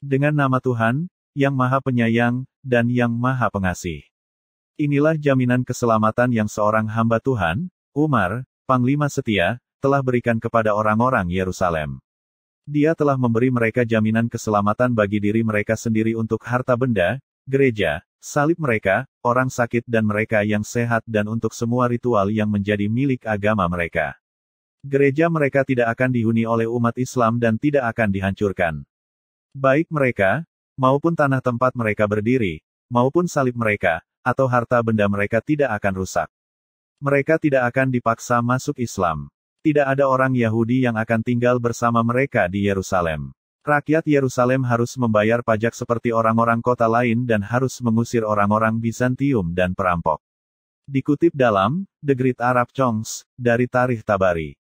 Dengan nama Tuhan, yang Maha Penyayang, dan yang Maha Pengasih. Inilah jaminan keselamatan yang seorang hamba Tuhan, Umar, Panglima Setia, telah berikan kepada orang-orang Yerusalem. Dia telah memberi mereka jaminan keselamatan bagi diri mereka sendiri untuk harta benda, gereja, salib mereka, orang sakit dan mereka yang sehat dan untuk semua ritual yang menjadi milik agama mereka. Gereja mereka tidak akan dihuni oleh umat Islam dan tidak akan dihancurkan. Baik mereka, maupun tanah tempat mereka berdiri, maupun salib mereka, atau harta benda mereka tidak akan rusak. Mereka tidak akan dipaksa masuk Islam. Tidak ada orang Yahudi yang akan tinggal bersama mereka di Yerusalem. Rakyat Yerusalem harus membayar pajak seperti orang-orang kota lain dan harus mengusir orang-orang Bizantium dan perampok. Dikutip dalam The Great Arab Chongs dari Tarikh Tabari.